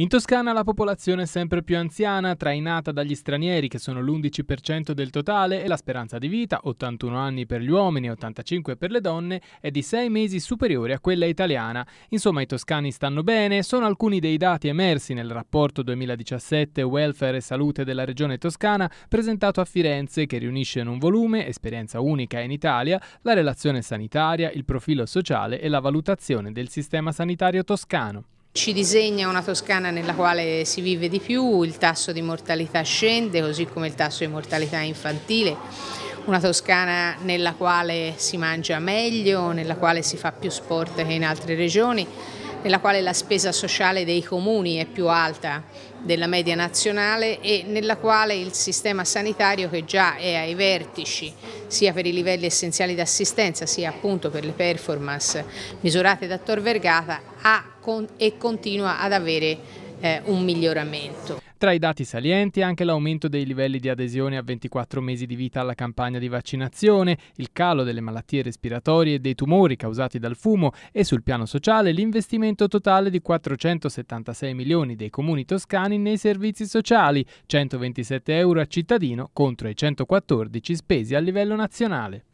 In Toscana la popolazione è sempre più anziana, trainata dagli stranieri che sono l'11% del totale e la speranza di vita, 81 anni per gli uomini e 85 per le donne, è di 6 mesi superiore a quella italiana. Insomma i toscani stanno bene, sono alcuni dei dati emersi nel rapporto 2017 Welfare e Salute della Regione Toscana presentato a Firenze che riunisce in un volume, esperienza unica in Italia, la relazione sanitaria, il profilo sociale e la valutazione del sistema sanitario toscano. Ci disegna una Toscana nella quale si vive di più, il tasso di mortalità scende, così come il tasso di mortalità infantile, una Toscana nella quale si mangia meglio, nella quale si fa più sport che in altre regioni, nella quale la spesa sociale dei comuni è più alta della media nazionale e nella quale il sistema sanitario che già è ai vertici sia per i livelli essenziali di assistenza sia appunto per le performance misurate da Tor Vergata ha e continua ad avere eh, un miglioramento. Tra i dati salienti anche l'aumento dei livelli di adesione a 24 mesi di vita alla campagna di vaccinazione, il calo delle malattie respiratorie e dei tumori causati dal fumo e sul piano sociale l'investimento totale di 476 milioni dei comuni toscani nei servizi sociali, 127 euro a cittadino contro i 114 spesi a livello nazionale.